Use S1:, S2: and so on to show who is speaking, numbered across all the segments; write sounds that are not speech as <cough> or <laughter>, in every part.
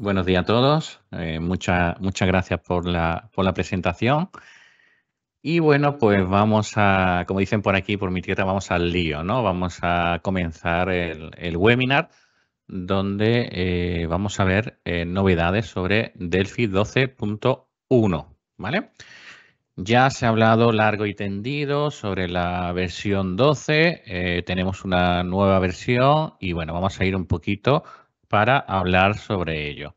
S1: Buenos días a todos. Eh, muchas muchas gracias por la, presentación. Y bueno, pues vamos a, como dicen por aquí, por mi tierra, vamos al lío, ¿no? Vamos a comenzar el, el webinar donde eh, vamos a ver eh, novedades sobre Delphi 12.1, ¿vale? Ya se ha hablado largo y tendido sobre la versión 12, eh, tenemos una nueva versión y bueno, vamos a ir un poquito para hablar sobre ello.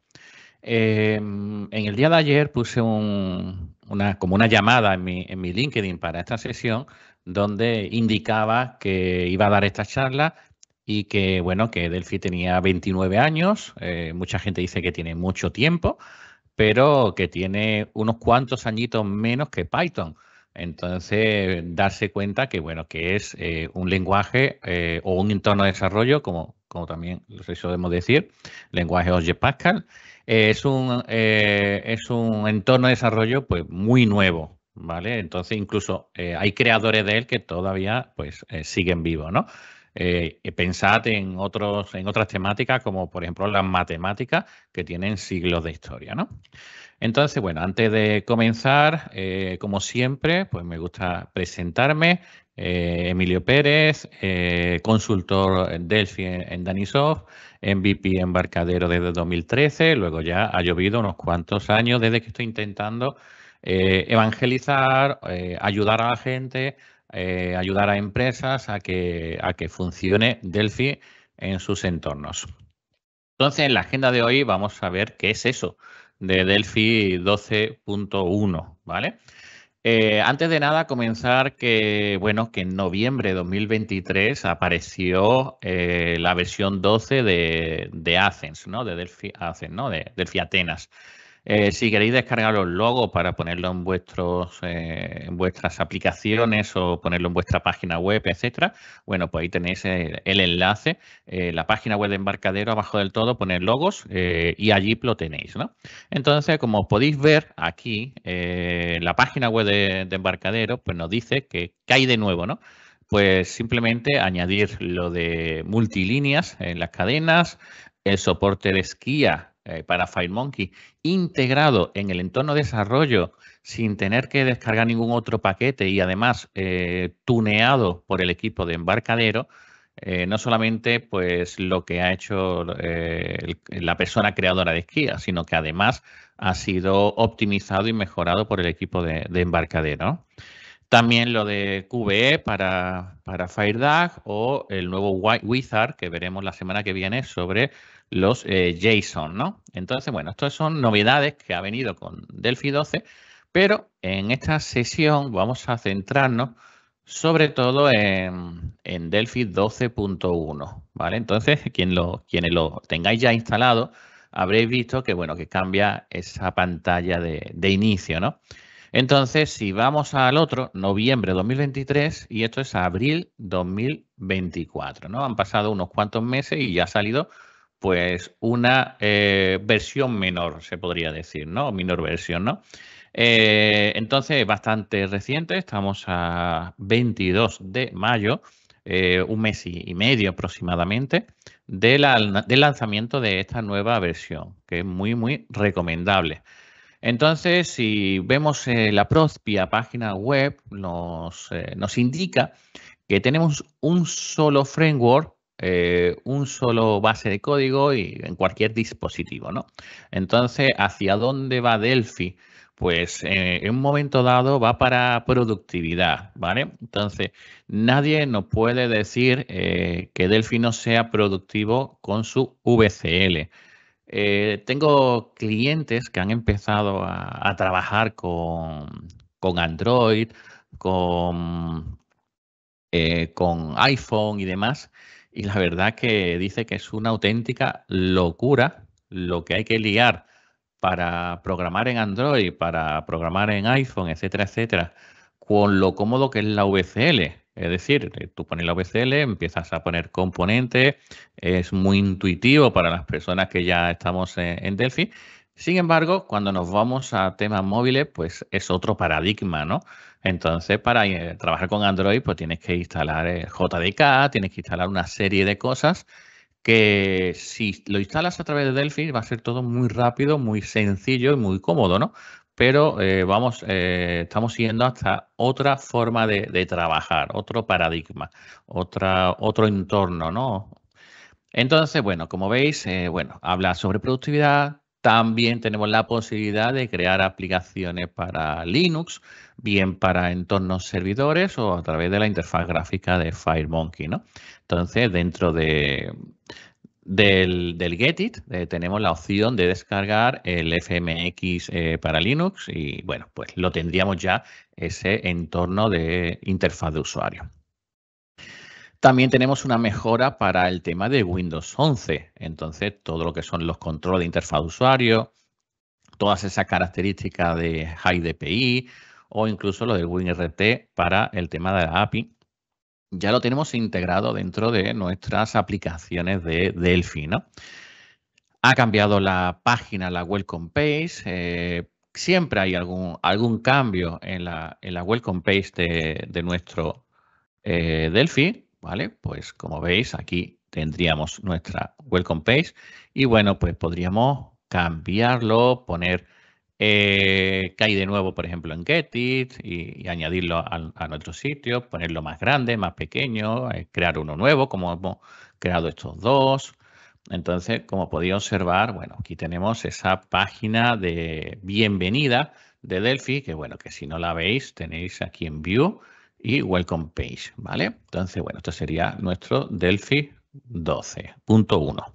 S1: Em, en el día de ayer puse una, como una llamada en mi, LinkedIn para esta sesión donde indicaba que iba a dar esta charla y que bueno, que Delphi tenía 29 años, eh, mucha gente dice que tiene mucho tiempo, pero que tiene unos cuantos añitos menos que Python. Entonces, darse cuenta que, bueno, que es eh, un lenguaje eh, o un entorno de desarrollo, como, también lo solemos decir, lenguaje Object Pascal, eh, es, un, es un entorno de desarrollo pues muy nuevo, ¿vale? Entonces, incluso hay creadores de él que todavía pues siguen vivos, ¿no? Eh, eh, pensad en, otros, en otras temáticas como por ejemplo las matemáticas que tienen siglos de historia. ¿no? Entonces, bueno, antes de comenzar, eh, como siempre, pues me gusta presentarme. Emilio Pérez, consultor Delphi en, en Danisoft, MVP embarcadero desde 2013, luego ya ha llovido unos cuantos años desde que estoy intentando evangelizar, ayudar a la gente eh, ayudar a empresas a que, a que funcione Delphi en sus entornos. Entonces, en la agenda de hoy vamos a ver qué es eso de Delphi 12.1, ¿vale? Eh, antes de nada, comenzar que, bueno, que en noviembre de 2023 apareció eh, la versión 12 de, de Athens, ¿no? De Delphi Athens, ¿no? De Delphi Atenas. Eh, si queréis descargar los logos para ponerlo en, vuestros, eh, en vuestras aplicaciones o ponerlo en vuestra página web, etcétera, bueno, pues ahí tenéis el, enlace, eh, la página web de embarcadero abajo del todo, poner logos y allí lo tenéis, ¿no? Entonces, como podéis ver aquí, la página web de, embarcadero, pues nos dice que, cae hay de nuevo, ¿no? Pues simplemente añadir lo de multilíneas en las cadenas, el soporte de esquía eh, para FireMonkey, integrado en el entorno de desarrollo sin tener que descargar ningún otro paquete y además eh, tuneado por el equipo de embarcadero, eh, no solamente pues lo que ha hecho la persona creadora de esquía, sino que además ha sido optimizado y mejorado por el equipo de, embarcadero. También lo de QBE para, para FireDAG o el nuevo Wizard que veremos la semana que viene sobre los eh, JSON, ¿no? Entonces, bueno, estas son novedades que ha venido con Delphi 12, pero en esta sesión vamos a centrarnos sobre todo en, en Delphi 12.1, ¿vale? Entonces, quien lo, quienes lo tengáis ya instalado, habréis visto que, bueno, que cambia esa pantalla de, de inicio, ¿no? Entonces, si vamos al otro, noviembre 2023, y esto es abril 2024, ¿no? Han pasado unos cuantos meses y ya ha salido pues una eh, versión menor, se podría decir, ¿no? Minor versión, ¿no? Eh, entonces, bastante reciente, estamos a 22 de mayo, eh, un mes y medio aproximadamente, del lanzamiento de esta nueva versión, que es muy, muy recomendable. Entonces, si vemos la propia página web, nos, nos indica que tenemos un solo framework eh, un solo base de código y en cualquier dispositivo, ¿no? Entonces, ¿hacia dónde va Delphi? Pues eh, en un momento dado va para productividad, ¿vale? Entonces, nadie nos puede decir eh, que Delphi no sea productivo con su VCL. tengo clientes que han empezado a, trabajar con, Android, con, con iPhone y demás, y la verdad que dice que es una auténtica locura lo que hay que liar para programar en Android, para programar en iPhone, etcétera, etcétera, con lo cómodo que es la VCL. Es decir, eh, tú pones la VCL, empiezas a poner componentes, es muy intuitivo para las personas que ya estamos en, Delphi. Sin embargo, cuando nos vamos a temas móviles, pues es otro paradigma, ¿no? Entonces, para eh, trabajar con Android, pues tienes que instalar JDK, tienes que instalar una serie de cosas que si lo instalas a través de Delphi va a ser todo muy rápido, muy sencillo y muy cómodo, ¿no? Pero eh, vamos, eh, estamos siguiendo hasta otra forma de, trabajar, otro paradigma, otra, otro entorno, ¿no? Entonces, bueno, como veis, bueno, habla sobre productividad, también tenemos la posibilidad de crear aplicaciones para Linux, bien para entornos servidores o a través de la interfaz gráfica de FireMonkey. Entonces, dentro del, Getit eh, tenemos la opción de descargar el FMX eh, para Linux y bueno, pues lo tendríamos ya ese entorno de interfaz de usuario. También tenemos una mejora para el tema de Windows 11. Entonces, todo lo que son los controles de interfaz de usuario, todas esas características de High DPI o incluso lo del WinRT para el tema de la API, ya lo tenemos integrado dentro de nuestras aplicaciones de Delphi. Ha cambiado la página, la Welcome Page. Eh, siempre hay algún, algún cambio en la, en la Welcome Page de, nuestro eh, Delphi. ¿vale? Pues como veis, aquí tendríamos nuestra welcome page y bueno, pues podríamos cambiarlo, poner eh, que hay de nuevo, por ejemplo, en Get It y, añadirlo a, nuestro sitio, ponerlo más grande, más pequeño, eh, crear uno nuevo, como hemos creado estos dos. Entonces, como podéis observar, bueno, aquí tenemos esa página de bienvenida de Delphi, que bueno, que si no la veis, tenéis aquí en View y Welcome Page, ¿vale? Entonces, bueno, esto sería nuestro Delphi 12.1.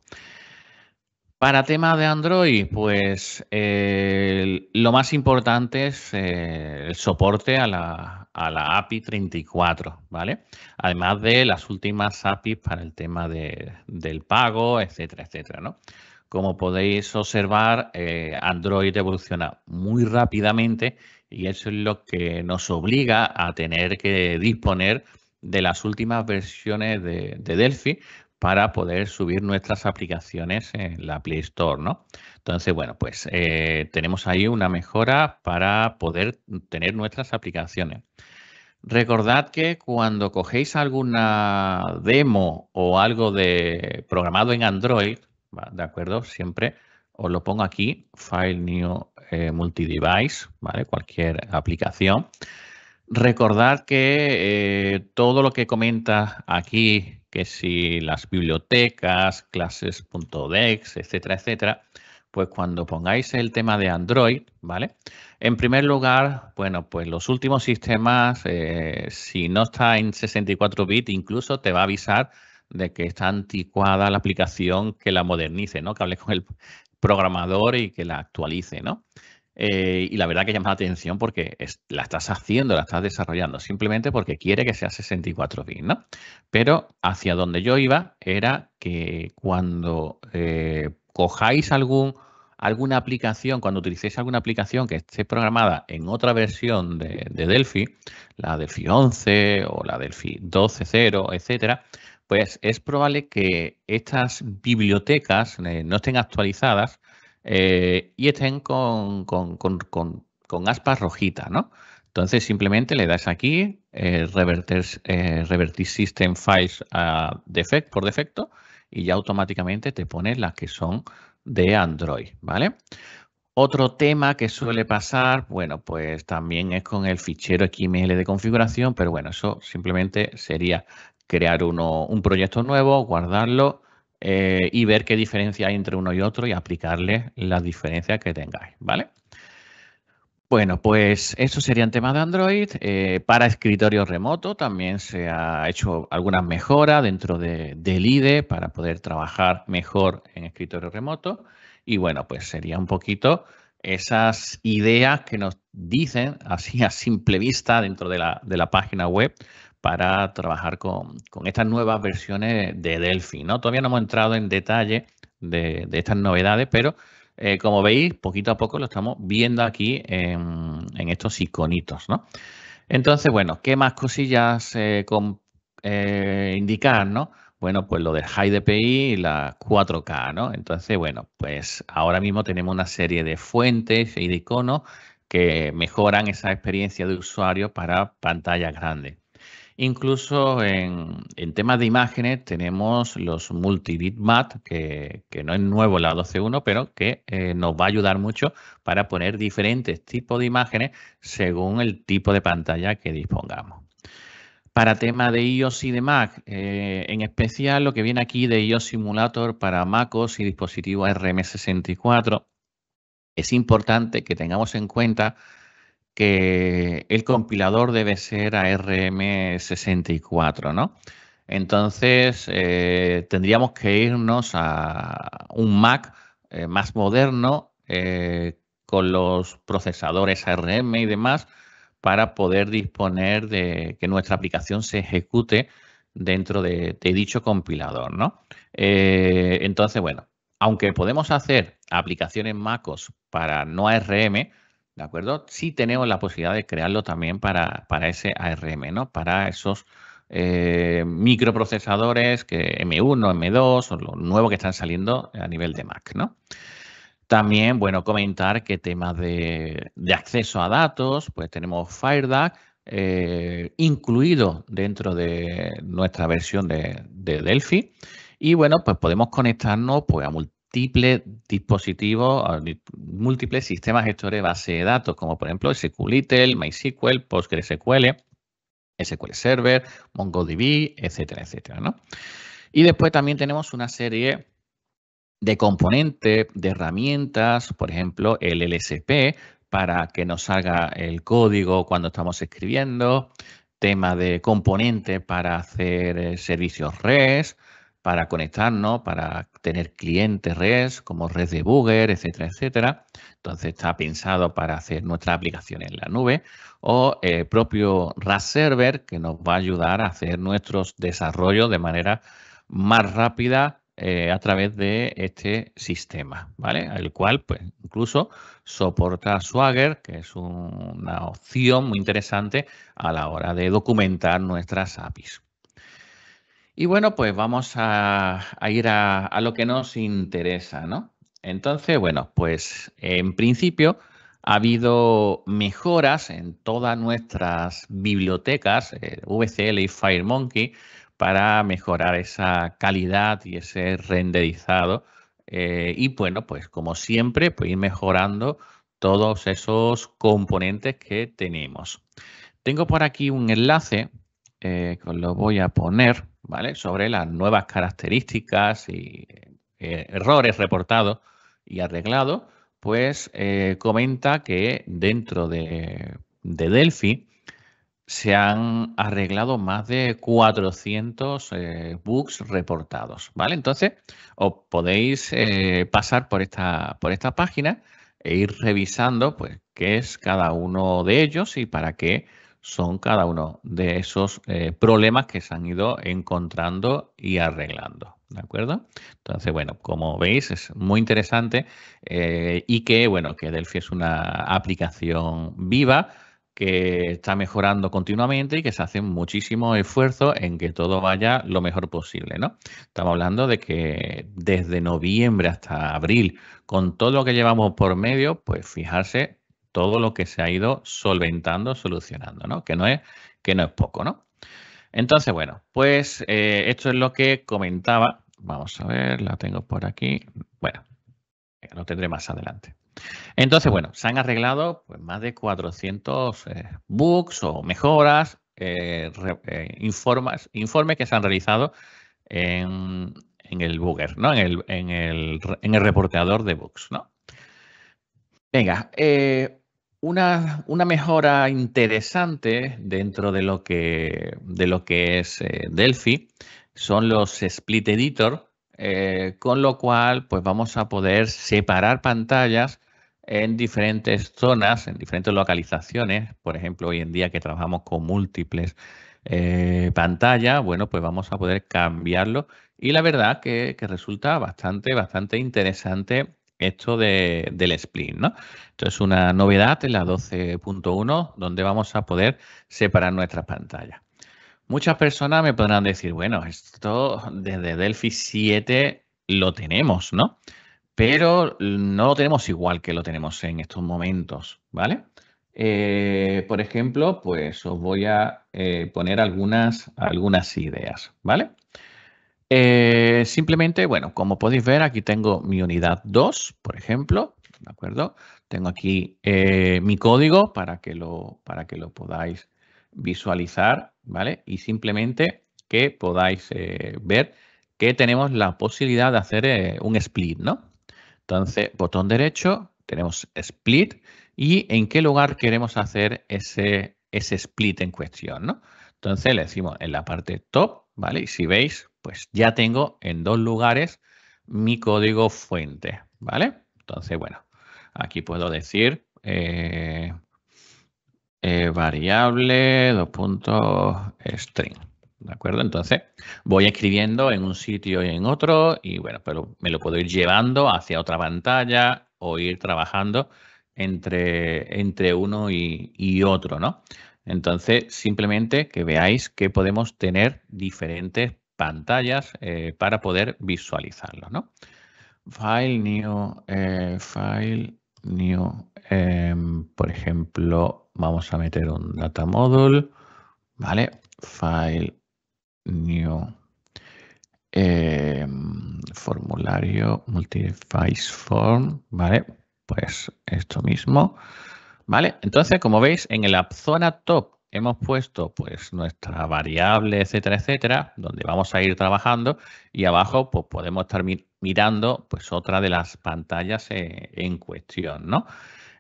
S1: Para tema de Android, pues lo más importante es eh, el soporte a la, API 34, ¿vale? Además de las últimas APIs para el tema de, del pago, etcétera, etcétera, ¿no? Como podéis observar, eh, Android evoluciona muy rápidamente y eso es lo que nos obliga a tener que disponer de las últimas versiones de, Delphi para poder subir nuestras aplicaciones en la Play Store, ¿no? Entonces, bueno, pues eh, tenemos ahí una mejora para poder tener nuestras aplicaciones. Recordad que cuando cogéis alguna demo o algo de programado en Android, ¿de acuerdo? Siempre os lo pongo aquí, File New eh, multi device ¿vale? cualquier aplicación. Recordar que eh, todo lo que comenta aquí, que si las bibliotecas, clases.dex, etcétera, etcétera, pues cuando pongáis el tema de Android, ¿vale? En primer lugar, bueno, pues los últimos sistemas, eh, si no está en 64 bits, incluso te va a avisar de que está anticuada la aplicación, que la modernice, ¿no? Que hable con el programador y que la actualice, ¿no? Eh, y la verdad que llama la atención porque la estás haciendo, la estás desarrollando, simplemente porque quiere que sea 64 bits, ¿no? Pero hacia donde yo iba era que cuando eh, cojáis algún, alguna aplicación, cuando utilicéis alguna aplicación que esté programada en otra versión de, de Delphi, la Delphi 11 o la Delphi 12.0, etcétera, pues es probable que estas bibliotecas eh, no estén actualizadas eh, y estén con, aspas rojitas, ¿no? Entonces simplemente le das aquí, eh, reverter, revertir system files a ah, defect, por defecto y ya automáticamente te pones las que son de Android, ¿vale? Otro tema que suele pasar, bueno, pues también es con el fichero XML de configuración, pero bueno, eso simplemente sería crear uno, un proyecto nuevo, guardarlo eh, y ver qué diferencia hay entre uno y otro y aplicarle las diferencias que tengáis, ¿vale? Bueno, pues eso sería serían tema de Android. Eh, para escritorio remoto también se ha hecho algunas mejoras dentro de, del IDE para poder trabajar mejor en escritorio remoto. Y bueno, pues sería un poquito esas ideas que nos dicen así a simple vista dentro de la, de la página web para trabajar con, estas nuevas versiones de Delphi. ¿no? Todavía no hemos entrado en detalle de, estas novedades, pero eh, como veis, poquito a poco lo estamos viendo aquí en, estos iconitos. ¿no? Entonces, bueno, ¿qué más cosillas eh, con, eh, indicar? ¿no? Bueno, pues lo del High DPI y la 4K, ¿no? Entonces, bueno, pues ahora mismo tenemos una serie de fuentes y de iconos que mejoran esa experiencia de usuario para pantallas grandes. Incluso en, temas de imágenes tenemos los multi bit que, que, no es nuevo la 12.1, pero que eh, nos va a ayudar mucho para poner diferentes tipos de imágenes según el tipo de pantalla que dispongamos. Para temas de iOS y de Mac, eh, en especial lo que viene aquí de iOS Simulator para MacOS y dispositivos RM64, es importante que tengamos en cuenta que el compilador debe ser ARM64, ¿no? Entonces, eh, tendríamos que irnos a un Mac eh, más moderno eh, con los procesadores ARM y demás para poder disponer de que nuestra aplicación se ejecute dentro de, dicho compilador, ¿no? entonces, bueno, aunque podemos hacer aplicaciones MacOS para no ARM, ¿de acuerdo? Sí tenemos la posibilidad de crearlo también para, ese ARM, ¿no? Para esos eh, microprocesadores que M1, M2, o lo nuevo que están saliendo a nivel de Mac, ¿no? También, bueno, comentar que temas de, acceso a datos, pues tenemos FireDAC, eh, incluido dentro de nuestra versión de, Delphi. Y bueno, pues podemos conectarnos pues, a, múltiples dispositivos, múltiples sistemas gestores de base de datos, como por ejemplo SQLite, MySQL, PostgreSQL, SQL Server, MongoDB, etcétera, etcétera. ¿no? Y después también tenemos una serie de componentes, de herramientas, por ejemplo, el LSP para que nos salga el código cuando estamos escribiendo, tema de componente para hacer eh, servicios REST, para conectarnos, para tener clientes res como red de Booger, etcétera, etcétera. Entonces está pensado para hacer nuestra aplicación en la nube o el eh, propio RAS Server que nos va a ayudar a hacer nuestros desarrollos de manera más rápida eh, a través de este sistema, ¿vale? El cual, pues, incluso soporta Swagger, que es una opción muy interesante a la hora de documentar nuestras APIs. Y bueno, pues vamos a, ir a, lo que nos interesa, ¿no? Entonces, bueno, pues en principio ha habido mejoras en todas nuestras bibliotecas, eh, VCL y FireMonkey, para mejorar esa calidad y ese renderizado. Eh, y bueno, pues como siempre, pues ir mejorando todos esos componentes que tenemos. Tengo por aquí un enlace eh, lo voy a poner, ¿vale? Sobre las nuevas características y eh, errores reportados y arreglados, pues eh, comenta que dentro de, de, Delphi se han arreglado más de 400 bugs reportados, ¿vale? Entonces, os podéis pasar por esta, por esta página e ir revisando, pues, qué es cada uno de ellos y para qué son cada uno de esos eh, problemas que se han ido encontrando y arreglando. ¿De acuerdo? Entonces, bueno, como veis, es muy interesante eh, y que, bueno, que Delphi es una aplicación viva que está mejorando continuamente y que se hace muchísimo esfuerzo en que todo vaya lo mejor posible, ¿no? Estamos hablando de que desde noviembre hasta abril, con todo lo que llevamos por medio, pues fijarse todo lo que se ha ido solventando, solucionando, ¿no? Que no es, que no es poco, ¿no? Entonces, bueno, pues eh, esto es lo que comentaba. Vamos a ver, la tengo por aquí. Bueno, lo tendré más adelante. Entonces, bueno, se han arreglado pues, más de 400 eh, bugs o mejoras, eh, eh informes, que se han realizado en, el bugger, ¿no? En el, en reporteador de bugs, ¿no? Venga, eh, una, una, mejora interesante dentro de lo que, de lo que es eh, Delphi son los split editor, eh, con lo cual pues vamos a poder separar pantallas en diferentes zonas, en diferentes localizaciones. Por ejemplo, hoy en día que trabajamos con múltiples eh, pantallas, bueno, pues vamos a poder cambiarlo. Y la verdad que, que resulta bastante, bastante interesante esto del split, ¿no? Esto es una novedad en la 12.1 donde vamos a poder separar nuestras pantallas. Muchas personas me podrán decir, bueno, esto desde Delphi 7 lo tenemos, ¿no? Pero no lo tenemos igual que lo tenemos en estos momentos, ¿vale? Eh, por ejemplo, pues os voy a eh, poner algunas ideas, ¿vale? Eh, simplemente, bueno, como podéis ver, aquí tengo mi unidad 2, por ejemplo, ¿de acuerdo? Tengo aquí eh, mi código para que, lo, para que lo podáis visualizar, ¿vale? Y simplemente que podáis eh, ver que tenemos la posibilidad de hacer un split, ¿no? Entonces, botón derecho, tenemos split y en qué lugar queremos hacer ese, ese split en cuestión, ¿no? Entonces le decimos en la parte top, ¿vale? Y si veis, pues ya tengo en dos lugares mi código fuente, ¿vale? Entonces, bueno, aquí puedo decir eh, eh, variable, 2.string, ¿De acuerdo? Entonces voy escribiendo en un sitio y en otro y bueno, pero me lo puedo ir llevando hacia otra pantalla o ir trabajando entre, entre uno y, y otro, ¿no? Entonces simplemente que veáis que podemos tener diferentes pantallas eh, para poder visualizarlo. ¿no? File new, eh, file new, em, por ejemplo, vamos a meter un data model, ¿vale? File new, em, formulario, multi-device form, ¿vale? Pues esto mismo. ¿Vale? Entonces, como veis, en la zona top hemos puesto pues nuestra variable, etcétera, etcétera, donde vamos a ir trabajando y abajo pues podemos estar mirando pues otra de las pantallas eh, en cuestión, ¿no?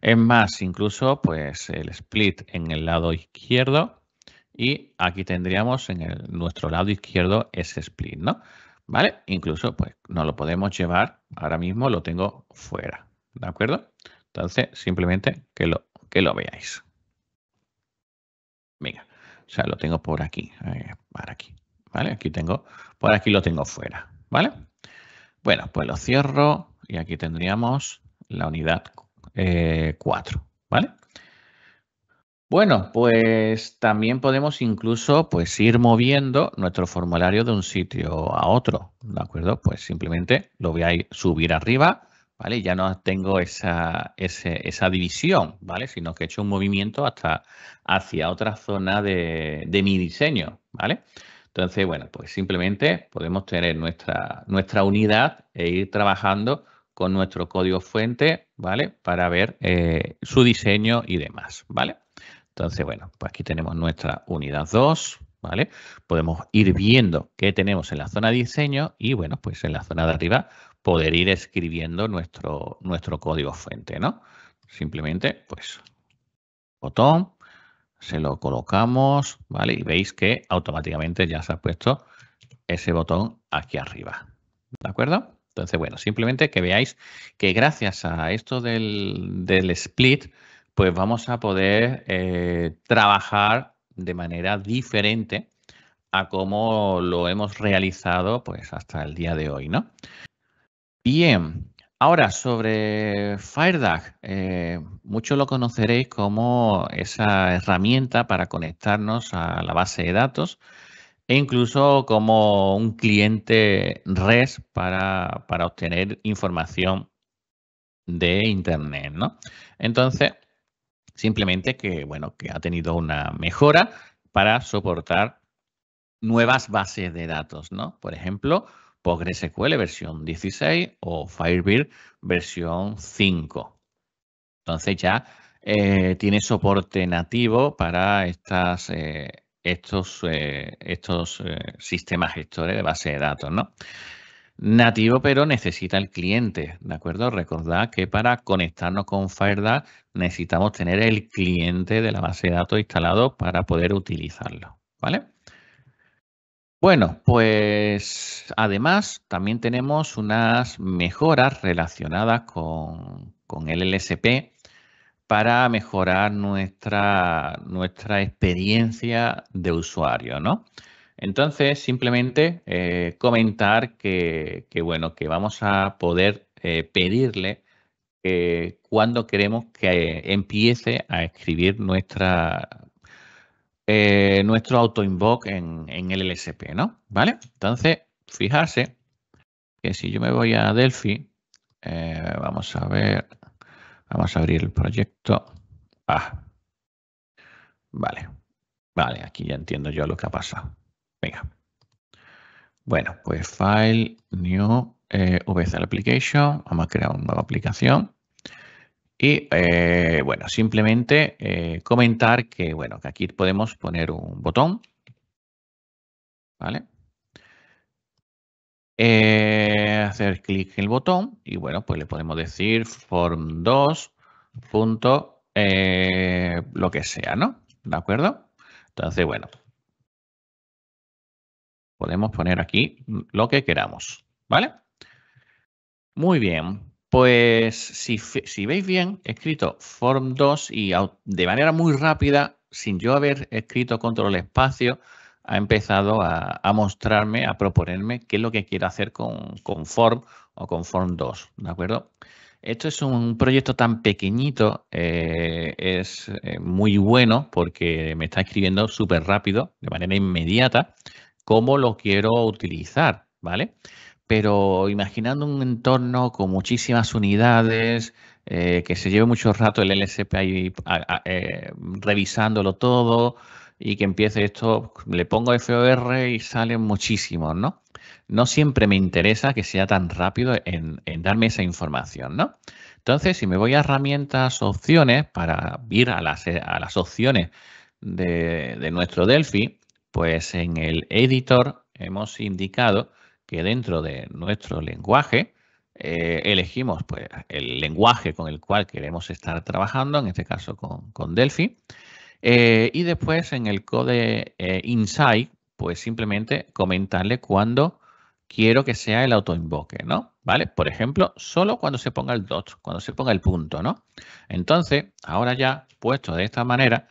S1: Es más, incluso pues el split en el lado izquierdo y aquí tendríamos en nuestro lado izquierdo ese split, ¿no? ¿Vale? Incluso pues no lo podemos llevar, ahora mismo lo tengo fuera, ¿de acuerdo? Entonces simplemente que lo, que lo veáis. Venga, o sea, lo tengo por aquí, eh, para aquí, ¿vale? Aquí tengo, por aquí lo tengo fuera, ¿vale? Bueno, pues lo cierro y aquí tendríamos la unidad 4, eh, ¿vale? Bueno, pues también podemos incluso pues, ir moviendo nuestro formulario de un sitio a otro, ¿de acuerdo? Pues simplemente lo voy a subir arriba ¿vale? Ya no tengo esa, esa división, ¿vale? Sino que he hecho un movimiento hasta hacia otra zona de, mi diseño, ¿vale? Entonces, bueno, pues simplemente podemos tener nuestra, nuestra unidad e ir trabajando con nuestro código fuente, ¿vale? Para ver eh, su diseño y demás, ¿vale? Entonces, bueno, pues aquí tenemos nuestra unidad 2, ¿vale? Podemos ir viendo qué tenemos en la zona de diseño y, bueno, pues en la zona de arriba poder ir escribiendo nuestro, nuestro código fuente, ¿no? Simplemente, pues, botón, se lo colocamos, ¿vale? Y veis que automáticamente ya se ha puesto ese botón aquí arriba, ¿de acuerdo? Entonces, bueno, simplemente que veáis que gracias a esto del, split, pues vamos a poder eh, trabajar de manera diferente a cómo lo hemos realizado pues hasta el día de hoy, ¿no? Bien, ahora sobre FireDAG, eh, muchos lo conoceréis como esa herramienta para conectarnos a la base de datos e incluso como un cliente REST para, para obtener información de Internet, ¿no? Entonces, simplemente que, bueno, que ha tenido una mejora para soportar nuevas bases de datos, ¿no? Por ejemplo, PostgreSQL versión 16 o Firebird versión 5. Entonces ya eh, tiene soporte nativo para estas, eh, estos, eh, estos sistemas gestores de base de datos, ¿no? Nativo, pero necesita el cliente, ¿de acuerdo? Recordad que para conectarnos con FireDAC necesitamos tener el cliente de la base de datos instalado para poder utilizarlo, ¿vale? Bueno, pues además también tenemos unas mejoras relacionadas con, el LSP para mejorar nuestra, nuestra experiencia de usuario, ¿no? Entonces, simplemente eh, comentar que, bueno, que vamos a poder eh, pedirle eh, cuándo queremos que eh, empiece a escribir nuestra, eh, nuestro auto en, en el LSP, ¿no? ¿Vale? Entonces, fijarse que si yo me voy a Delphi, eh, vamos a ver, vamos a abrir el proyecto. Ah, vale, vale, aquí ya entiendo yo lo que ha pasado. Venga. Bueno, pues File, New, eh, Application, vamos a crear una nueva aplicación. Y eh, bueno, simplemente eh, comentar que bueno, que aquí podemos poner un botón. ¿Vale? Eh, hacer clic en el botón y bueno, pues le podemos decir form 2. Punto, lo que sea, ¿no? ¿De acuerdo? Entonces, bueno, podemos poner aquí lo que queramos, ¿vale? Muy bien, pues si, veis bien, he escrito form 2 y de manera muy rápida, sin yo haber escrito control espacio, ha empezado a, mostrarme, a proponerme qué es lo que quiero hacer con, con form o con form 2, ¿de acuerdo? Esto es un proyecto tan pequeñito, eh, es eh, muy bueno porque me está escribiendo súper rápido, de manera inmediata, cómo lo quiero utilizar, ¿vale? vale pero imaginando un entorno con muchísimas unidades, eh, que se lleve mucho rato el LSP ahí eh, revisándolo todo y que empiece esto, le pongo FOR y salen muchísimos, ¿no? No siempre me interesa que sea tan rápido en, darme esa información, ¿no? Entonces, si me voy a herramientas, opciones, para ir a las, eh, a las opciones de, de nuestro Delphi, pues en el editor hemos indicado que dentro de nuestro lenguaje eh, elegimos pues, el lenguaje con el cual queremos estar trabajando, en este caso con, Delphi. Eh, y después en el code eh, inside, pues simplemente comentarle cuando quiero que sea el autoinvoque, ¿no? ¿Vale? Por ejemplo, solo cuando se ponga el dot, cuando se ponga el punto, ¿no? Entonces, ahora ya puesto de esta manera,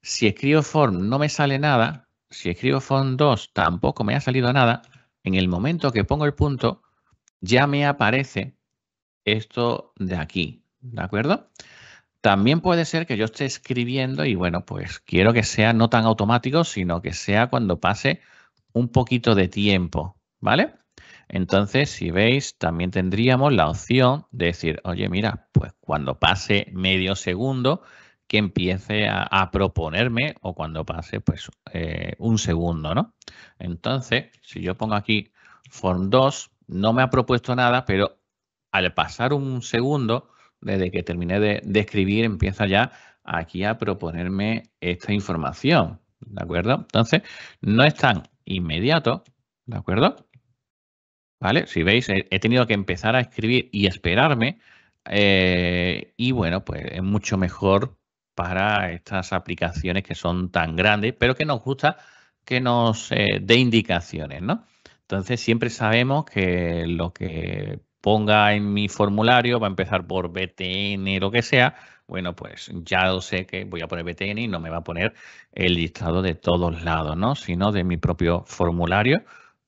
S1: si escribo form no me sale nada, si escribo form 2 tampoco me ha salido nada, en el momento que pongo el punto, ya me aparece esto de aquí, ¿de acuerdo? También puede ser que yo esté escribiendo y bueno, pues quiero que sea no tan automático, sino que sea cuando pase un poquito de tiempo, ¿vale? Entonces, si veis, también tendríamos la opción de decir, oye, mira, pues cuando pase medio segundo, que empiece a, proponerme o cuando pase pues eh, un segundo, ¿no? Entonces, si yo pongo aquí form 2, no me ha propuesto nada, pero al pasar un segundo, desde que terminé de, escribir, empieza ya aquí a proponerme esta información, ¿de acuerdo? Entonces, no es tan inmediato, ¿de acuerdo? ¿Vale? Si veis, he, tenido que empezar a escribir y esperarme eh, y bueno, pues es mucho mejor para estas aplicaciones que son tan grandes, pero que nos gusta que nos eh, dé indicaciones, ¿no? Entonces siempre sabemos que lo que ponga en mi formulario va a empezar por BTN, lo que sea. Bueno, pues ya lo sé que voy a poner BTN y no me va a poner el listado de todos lados, ¿no? Sino de mi propio formulario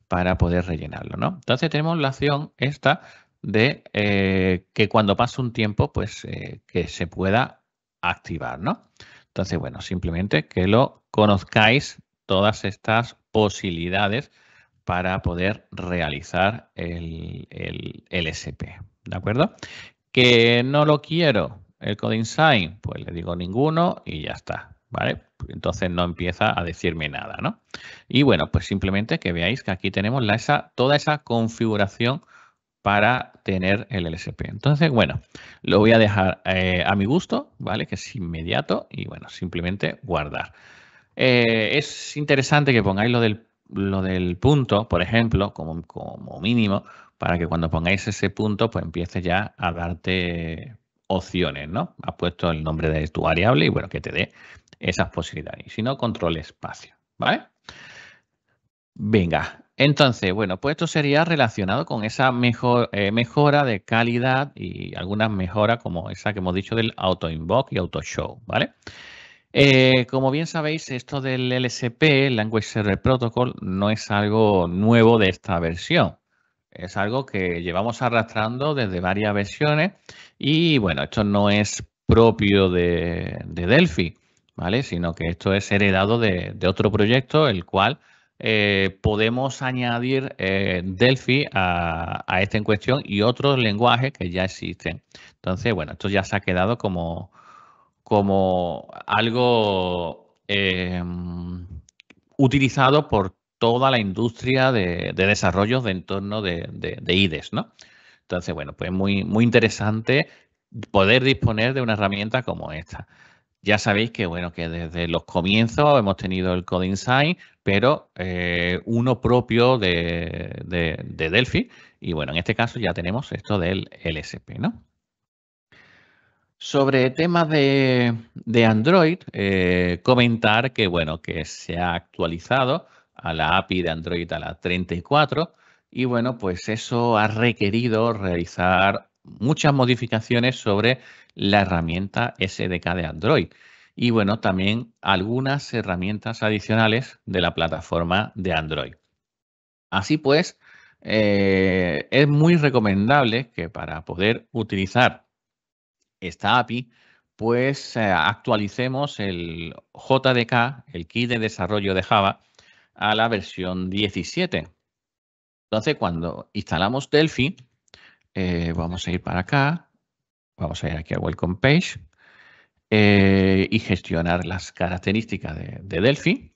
S1: para poder rellenarlo, Entonces tenemos la opción esta de eh, que cuando pase un tiempo, pues eh, que se pueda activar, ¿no? Entonces, bueno, simplemente que lo conozcáis todas estas posibilidades para poder realizar el, el, ¿de acuerdo? Que no lo quiero, el code insign, pues le digo ninguno y ya está, ¿vale? Entonces no empieza a decirme nada, ¿no? Y bueno, pues simplemente que veáis que aquí tenemos la, esa, toda esa configuración para tener el LSP. Entonces, bueno, lo voy a dejar eh, a mi gusto, ¿vale? Que es inmediato y bueno, simplemente guardar. Eh, es interesante que pongáis lo del, del punto, por ejemplo, como, como mínimo, para que cuando pongáis ese punto, pues empiece ya a darte opciones, ¿no? Has puesto el nombre de tu variable y bueno, que te dé esas posibilidades. Y si no, control espacio, ¿vale? Venga, entonces, bueno, pues esto sería relacionado con esa eh, mejora de calidad y algunas mejoras como esa que hemos dicho del auto inbox y auto-show, ¿vale? Eh, como bien sabéis, esto del LSP, Language Server Protocol, no es algo nuevo de esta versión. Es algo que llevamos arrastrando desde varias versiones y, bueno, esto no es propio de, Delphi, ¿vale? Sino que esto es heredado de otro proyecto, el cual eh, podemos añadir eh, Delphi a, esta en cuestión y otros lenguajes que ya existen. Entonces, bueno, esto ya se ha quedado como, algo em, utilizado por toda la industria de, desarrollo de entorno de, IDES, e ¿no? Entonces, bueno, pues muy, muy interesante poder disponer de una herramienta como esta. Ya sabéis que, bueno, que desde los comienzos hemos tenido el Code Insight, pero eh, uno propio de, Delphi. Y bueno, en este caso ya tenemos esto del LSP, ¿no? Sobre temas de, de Android, eh, comentar que bueno, que se ha actualizado a la API de Android a la 34 y bueno, pues eso ha requerido realizar muchas modificaciones sobre la herramienta SDK de Android y bueno, también algunas herramientas adicionales de la plataforma de Android. Así pues, eh, es muy recomendable que para poder utilizar esta API, pues eh, actualicemos el JDK, el kit de desarrollo de Java, a la versión 17. Entonces, cuando instalamos Delphi, eh, vamos a ir para acá, vamos a ir aquí a Welcome Page, eh, y gestionar las características de, Delphi.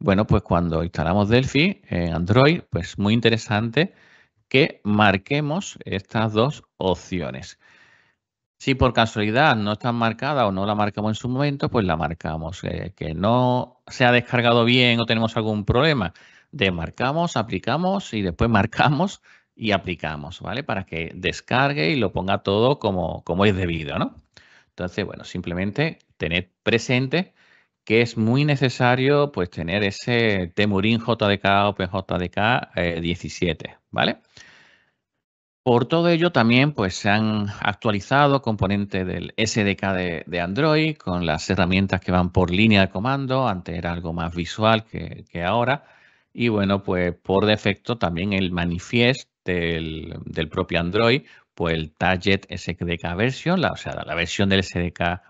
S1: Bueno, pues cuando instalamos Delphi en Android, pues muy interesante que marquemos estas dos opciones. Si por casualidad no está marcada o no la marcamos en su momento, pues la marcamos. Eh, que no se ha descargado bien o tenemos algún problema, desmarcamos, aplicamos y después marcamos y aplicamos, ¿vale? Para que descargue y lo ponga todo como, como es debido, ¿no? Entonces, bueno, simplemente tener presente que es muy necesario pues tener ese Temurín JDK o 17, ¿vale? Por todo ello también pues se han actualizado componentes del SDK de, Android con las herramientas que van por línea de comando, antes era algo más visual que, ahora, y bueno, pues por defecto también el manifiesto del propio Android pues el target SDK version, o sea, la versión del SDK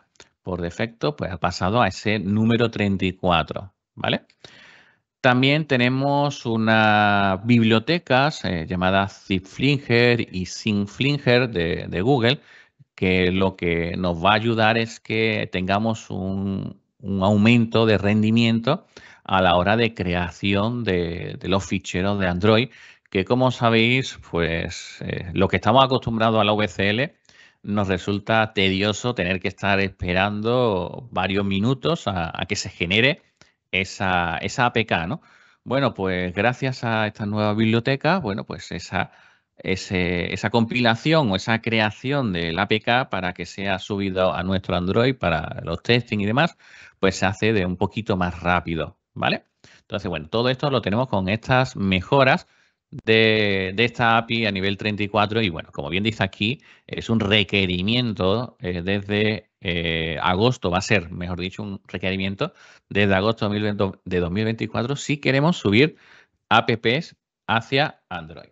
S1: por defecto, pues ha pasado a ese número 34, ¿vale? También tenemos una bibliotecas eh, llamadas ZipFlinger y ZipFlinger de, de Google, que lo que nos va a ayudar es que tengamos un, aumento de rendimiento a la hora de creación de, de, los ficheros de Android como sabéis, pues eh, lo que estamos acostumbrados a la VCL nos resulta tedioso tener que estar esperando varios minutos a, que se genere esa, esa, APK, ¿no? Bueno, pues gracias a esta nueva biblioteca, bueno, pues esa, esa compilación o esa creación del APK para que sea subido a nuestro Android para los testing y demás, pues se hace de un poquito más rápido, ¿vale? Entonces, bueno, todo esto lo tenemos con estas mejoras de, esta API a nivel 34 y bueno, como bien dice aquí, es un requerimiento eh, desde eh, agosto, va a ser, mejor dicho, un requerimiento desde agosto de 2024 si queremos subir APPs hacia Android.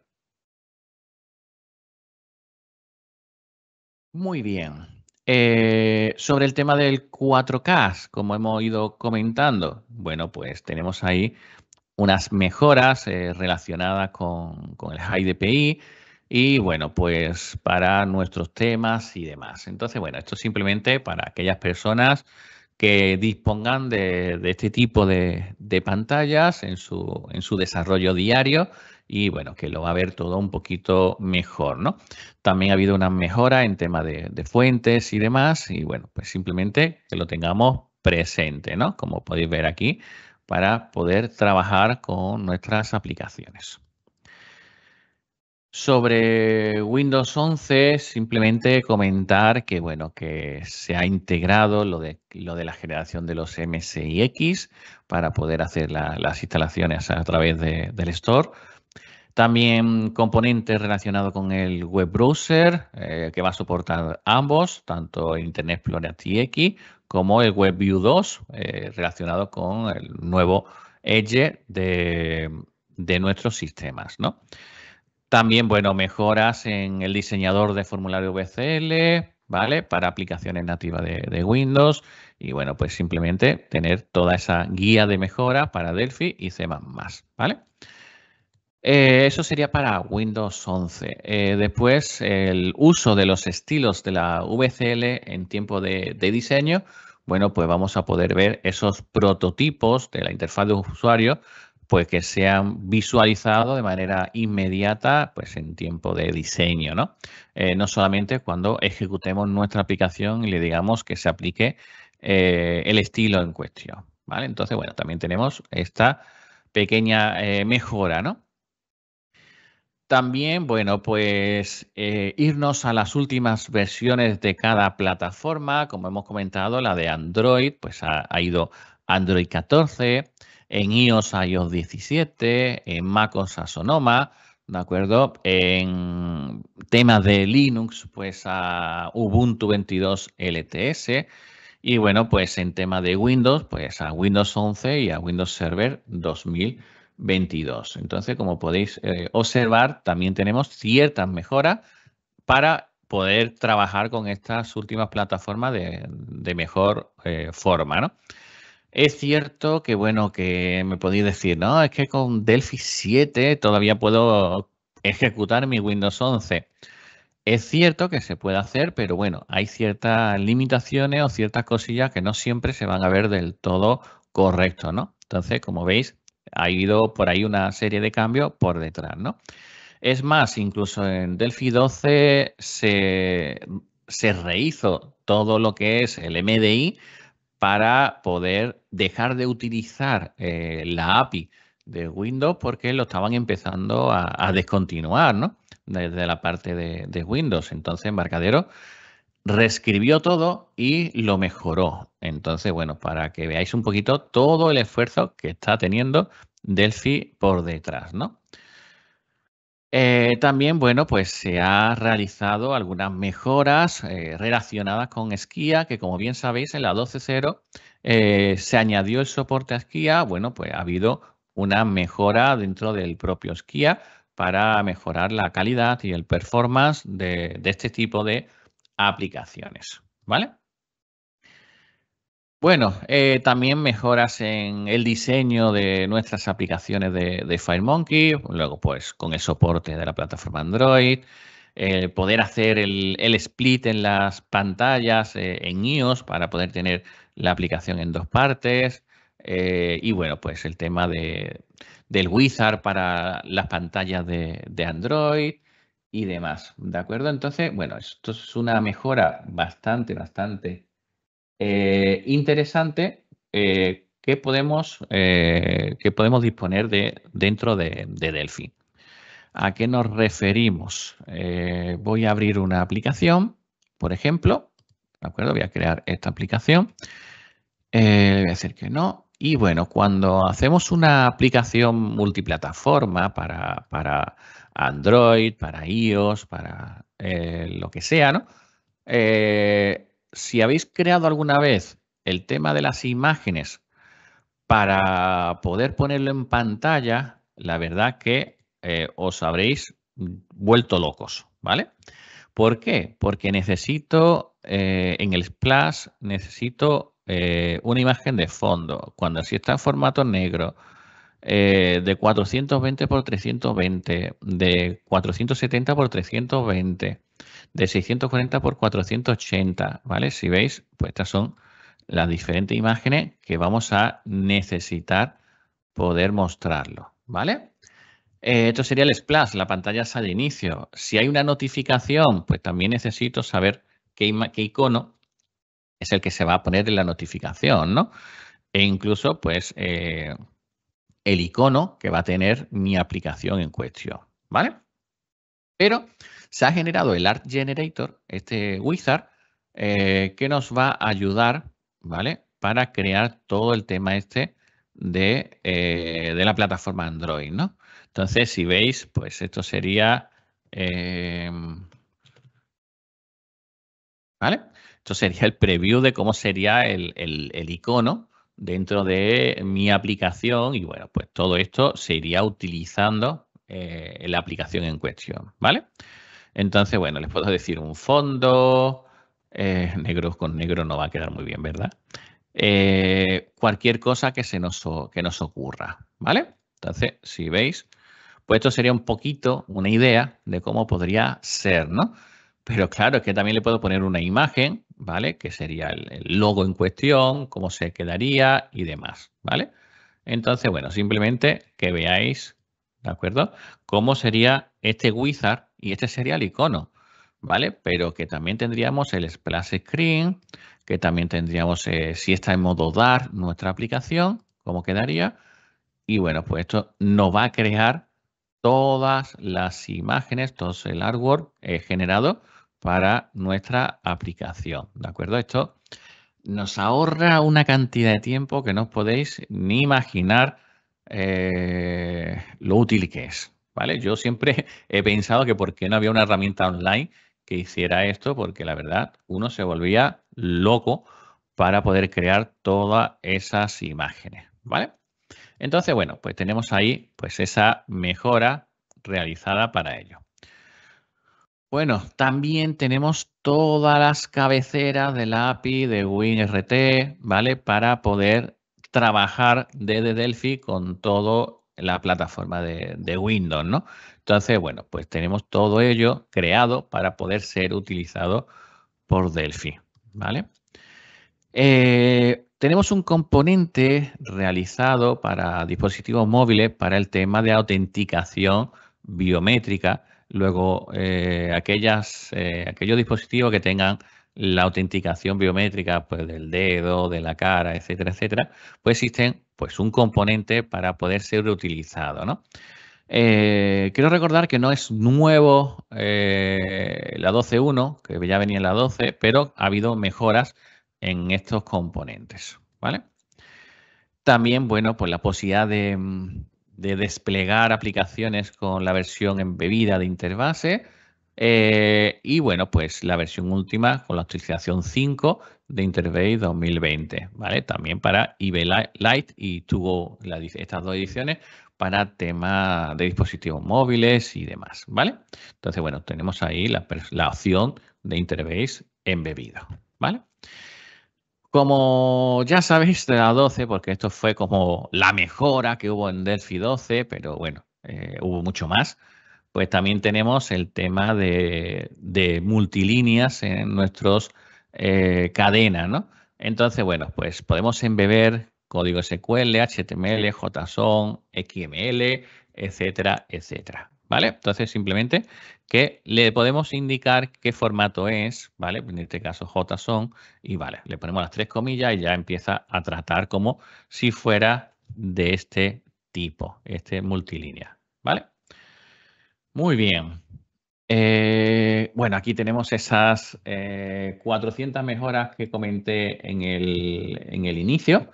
S1: Muy bien. Eh, sobre el tema del 4K, como hemos ido comentando, bueno, pues tenemos ahí unas mejoras eh, relacionadas con, el high y bueno, pues para nuestros temas y demás. Entonces, bueno, esto simplemente para aquellas personas que dispongan de, este tipo de, pantallas en su, en su desarrollo diario y bueno, que lo va a ver todo un poquito mejor, ¿no? También ha habido una mejora en tema de, de fuentes y demás y bueno, pues simplemente que lo tengamos presente, ¿no? Como podéis ver aquí, para poder trabajar con nuestras aplicaciones. Sobre Windows 11, simplemente comentar que, bueno, que se ha integrado lo de, lo de la generación de los MSIX para poder hacer las instalaciones a través del store. También componentes relacionados con el web browser eh, que va a soportar ambos, tanto Internet Explorer TX como el WebView 2, eh, relacionado con el nuevo Edge de, nuestros sistemas. ¿no? También, bueno, mejoras en el diseñador de formulario VCL, ¿vale? Para aplicaciones nativas de, de, Windows. Y bueno, pues simplemente tener toda esa guía de mejora para Delphi y C++, ¿vale? Eh, eso sería para Windows 11. Eh, después, el uso de los estilos de la VCL en tiempo de, diseño. Bueno, pues vamos a poder ver esos prototipos de la interfaz de usuario, pues que sean visualizados de manera inmediata, pues en tiempo de diseño, ¿no? Eh, no solamente cuando ejecutemos nuestra aplicación y le digamos que se aplique el estilo en cuestión, ¿vale? Entonces, bueno, también tenemos esta pequeña mejora, ¿no? También, bueno, pues eh, irnos a las últimas versiones de cada plataforma, como hemos comentado, la de Android, pues ha, ido Android 14, en iOS iOS 17, en MacOS a Sonoma, ¿de acuerdo? En tema de Linux, pues a Ubuntu 22 LTS, y bueno, pues en tema de Windows, pues a Windows 11 y a Windows Server 2000. 22. Entonces, como podéis eh, observar, también tenemos ciertas mejoras para poder trabajar con estas últimas plataformas de, mejor eh, forma, ¿no? Es cierto que, bueno, que me podéis decir, no, es que con Delphi 7 todavía puedo ejecutar mi Windows 11. Es cierto que se puede hacer, pero bueno, hay ciertas limitaciones o ciertas cosillas que no siempre se van a ver del todo correcto, ¿no? Entonces, como veis, ha habido por ahí una serie de cambios por detrás, ¿no? Es más, incluso en Delphi 12 se, se rehizo todo lo que es el MDI para poder dejar de utilizar eh, la API de Windows porque lo estaban empezando a, descontinuar, ¿no? Desde la parte de, Windows. Entonces, embarcadero, reescribió todo y lo mejoró. Entonces, bueno, para que veáis un poquito todo el esfuerzo que está teniendo Delphi por detrás, ¿no? Eh, también, bueno, pues se ha realizado algunas mejoras eh, relacionadas con esquía, que como bien sabéis, en la 12.0 eh, se añadió el soporte a Bueno, pues ha habido una mejora dentro del propio esquía para mejorar la calidad y el performance de este tipo de aplicaciones. ¿Vale? Bueno, eh, también mejoras en el diseño de nuestras aplicaciones de, de, FireMonkey, luego pues con el soporte de la plataforma Android, eh, poder hacer el, split en las pantallas eh, en iOS para poder tener la aplicación en dos partes y bueno, pues el tema de, del wizard para las pantallas de Android, y demás. ¿De acuerdo? Entonces, bueno, esto es una mejora bastante, bastante eh, interesante eh, que, podemos, eh, que podemos disponer de, dentro de, de Delphi. ¿A qué nos referimos? voy a abrir una aplicación, por ejemplo. ¿De acuerdo? Voy a crear esta aplicación. voy a decir que no. Y bueno, cuando hacemos una aplicación multiplataforma para Android, para iOS, para eh, lo que sea, ¿no? Eh, si habéis creado alguna vez el tema de las imágenes para poder ponerlo en pantalla, la verdad que eh, os habréis vuelto locos, ¿vale? ¿Por qué? Porque necesito, en el splash, necesito una imagen de fondo. Cuando así está en formato negro, eh, de 420 por 320, de 470 por 320, de 640 por 480, ¿vale? Si veis, pues estas son las diferentes imágenes que vamos a necesitar poder mostrarlo, ¿vale? Eh, esto sería el splash, la pantalla de inicio. Si hay una notificación, pues también necesito saber qué, icono es el que se va a poner en la notificación, ¿no? E incluso, pues, eh, el icono que va a tener mi aplicación en cuestión, ¿vale? Pero se ha generado el Art Generator, este wizard, eh, que nos va a ayudar, ¿vale? Para crear todo el tema este de, eh, de la plataforma Android, ¿no? Entonces, si veis, pues esto sería... Em, ¿Vale? Esto sería el preview de cómo sería el, el icono dentro de mi aplicación y bueno, pues todo esto se iría utilizando eh, la aplicación en cuestión, ¿vale? Entonces, bueno, les puedo decir un fondo, eh, <laughs> negro con negro no va a quedar muy bien, ¿verdad? Eh, cualquier cosa que se nos, que nos ocurra, ¿vale? Entonces, si veis, pues esto sería un poquito una idea de cómo podría ser, ¿no? Pero claro, es que también le puedo poner una imagen ¿vale? Que sería el, logo en cuestión, cómo se quedaría y demás, ¿vale? Entonces, bueno, simplemente que veáis, ¿de acuerdo? Cómo sería este wizard y este sería el icono, ¿vale? Pero que también tendríamos el splash screen, que también tendríamos, eh, si está en modo dar nuestra aplicación, cómo quedaría. Y bueno, pues esto nos va a crear todas las imágenes, todo el artwork eh, generado para nuestra aplicación, ¿de acuerdo? Esto nos ahorra una cantidad de tiempo que no os podéis ni imaginar eh, lo útil que es, ¿vale? Yo siempre he pensado que por qué no había una herramienta online que hiciera esto, porque la verdad uno se volvía loco para poder crear todas esas imágenes, ¿vale? Entonces, bueno, pues tenemos ahí pues esa mejora realizada para ello. Bueno, también tenemos todas las cabeceras del API de WinRT, ¿vale? Para poder trabajar desde Delphi con toda la plataforma de, Windows, ¿no? Entonces, bueno, pues tenemos todo ello creado para poder ser utilizado por Delphi, ¿vale? Eh, tenemos un componente realizado para dispositivos móviles para el tema de autenticación biométrica Luego, eh, aquellas, eh, aquellos dispositivos que tengan la autenticación biométrica pues, del dedo, de la cara, etcétera, etcétera, pues existen pues, un componente para poder ser reutilizado eh, quiero recordar que no es nuevo la 12.1, que ya venía en la 12, pero ha habido mejoras en estos componentes. También, bueno, pues la posibilidad de, mm, de desplegar aplicaciones con la versión embebida de interbase. Eh, y bueno, pues la versión última con la actualización 5 de Interbase 2020, ¿vale? También para IB Lite y tuvo estas dos ediciones, para temas de dispositivos móviles y demás, ¿vale? Entonces, bueno, tenemos ahí la, opción de Interbase embebido, ¿vale? Como ya sabéis de la 12, porque esto fue como la mejora que hubo en Delphi 12, pero bueno, eh, hubo mucho más, pues también tenemos el tema de, multilíneas en nuestros eh, cadenas, ¿no? Entonces, bueno, pues podemos embeber código SQL, HTML, JSON, XML, etcétera, etcétera. ¿Vale? Entonces simplemente que le podemos indicar qué formato es, ¿vale? En este caso JSON y vale, le ponemos las tres comillas y ya empieza a tratar como si fuera de este tipo, este multilínea, ¿vale? Muy bien. Eh, bueno, aquí tenemos esas 400 eh, mejoras que comenté en el, en el inicio,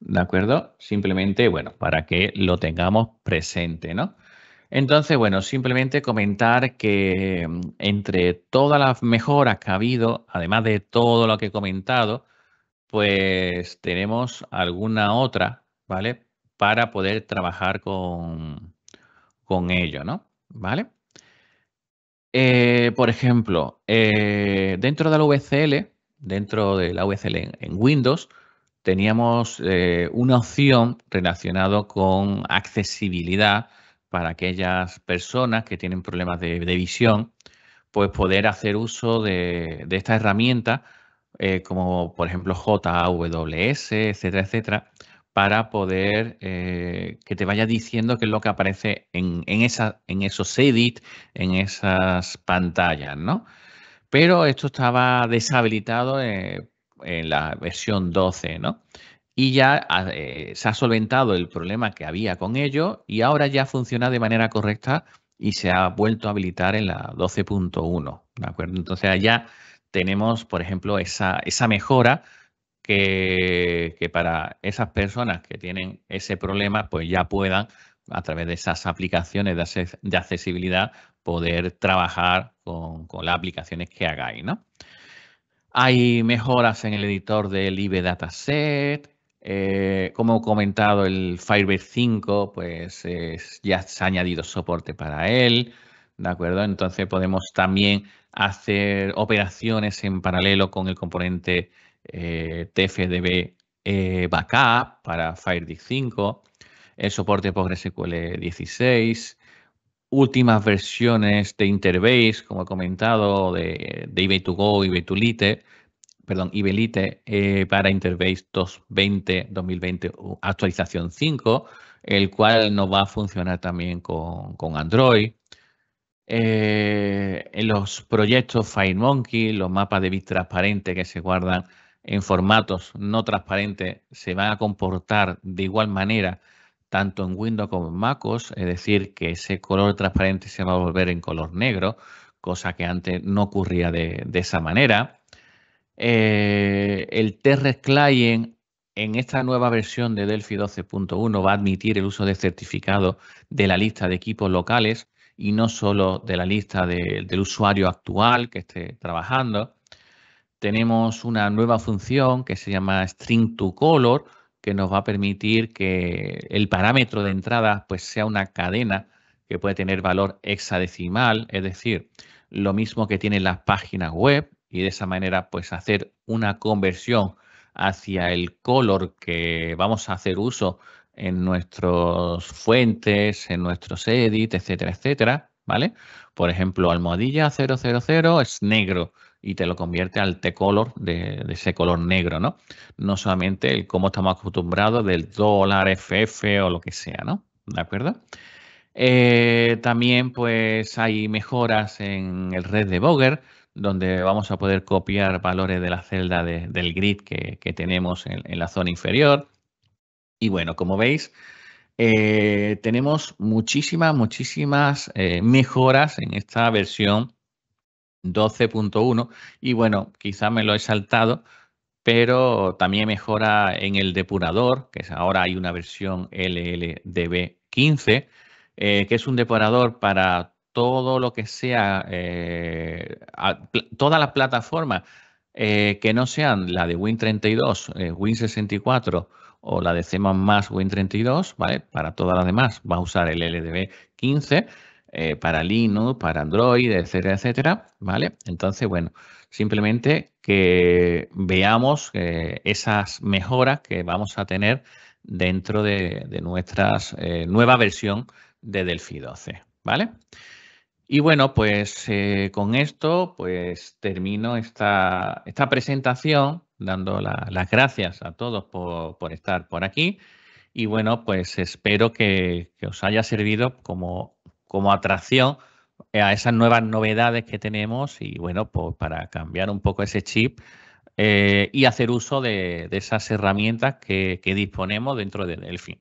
S1: ¿de acuerdo? Simplemente, bueno, para que lo tengamos presente, ¿no? Entonces, bueno, simplemente comentar que mm, entre todas las mejoras que ha habido, además de todo lo que he comentado, pues tenemos alguna otra, ¿vale? Para poder trabajar con, con ello, ¿no? ¿Vale? Eh, por ejemplo, eh, dentro de la VCL, dentro de la VCL en, Windows, teníamos eh, una opción relacionada con accesibilidad para aquellas personas que tienen problemas de, visión, pues poder hacer uso de, esta herramienta, eh, como por ejemplo JAWS, etcétera, etcétera, para poder eh, que te vaya diciendo qué es lo que aparece en, esa, esos edits, en esas pantallas, ¿no? Pero esto estaba deshabilitado eh, en la versión 12, ¿no? y ya ah, eh, se ha solventado el problema que había con ello y ahora ya funciona de manera correcta y se ha vuelto a habilitar en la 12.1, ¿de acuerdo? Entonces ya tenemos, por ejemplo, esa, esa mejora que, para esas personas que tienen ese problema, pues ya puedan, a través de esas aplicaciones de, accesibilidad, poder trabajar con, las aplicaciones que hagáis, ¿no? Hay mejoras en el editor del IB Dataset, eh, como he comentado, el Firebase 5 pues, ya se ha añadido soporte para él, ¿de acuerdo? Entonces podemos también hacer operaciones en paralelo con el componente eh, TFDB eh, Backup para Firebase 5, el soporte PostgreSQL 16, últimas versiones de Interbase, como he comentado, de, de eBay2Go, eBay2Lite, perdón, Ibelite eh, para Interface 2020 2020 actualización 5, el cual no va a funcionar también con, Android. Eh, los proyectos FireMonkey, los mapas de bit transparente que se guardan en formatos no transparentes, se van a comportar de igual manera tanto en Windows como en MacOS, es decir, que ese color transparente se va a volver en color negro, cosa que antes no ocurría de, de esa manera. Eh, el Terres Client en esta nueva versión de Delphi 12.1 va a admitir el uso de certificado de la lista de equipos locales y no solo de la lista del usuario actual que esté trabajando. Tenemos una nueva función que se llama string to color que nos va a permitir que el parámetro de entrada pues, sea una cadena que puede tener valor hexadecimal, es decir, lo mismo que tienen las páginas web, y de esa manera pues hacer una conversión hacia el color que vamos a hacer uso en nuestros fuentes, en nuestros edit, etcétera, etcétera, ¿vale? Por ejemplo, almohadilla 000 es negro y te lo convierte al T-color de, ese color negro, ¿no? No solamente el cómo estamos acostumbrados del dólar, FF o lo que sea, ¿no? ¿De acuerdo? Eh, también pues hay mejoras en el red de donde vamos a poder copiar valores de la celda del grid que, tenemos en, la zona inferior. Y bueno, como veis, eh, tenemos muchísimas, muchísimas eh, mejoras en esta versión 12.1 y bueno, quizá me lo he saltado, pero también mejora en el depurador, que es ahora hay una versión LLDB 15, eh, que es un depurador para todo lo que sea, eh, todas las plataformas eh, que no sean la de Win32, eh, Win64 o la de C++ Win32, ¿vale? Para todas las demás va a usar el LDB15 para Linux, para Android, etcétera, etcétera, ¿vale? Entonces, bueno, simplemente que veamos esas mejoras que vamos a tener dentro de, de nuestra nueva versión de Delphi 12, ¿vale? Y bueno, pues eh, con esto pues termino esta, esta presentación dando las gracias a todos por, estar por aquí. Y bueno, pues espero que, os haya servido como, como atracción a esas nuevas novedades que tenemos y bueno, pues para cambiar un poco ese chip eh, y hacer uso de, esas herramientas que, que disponemos dentro de Delphi.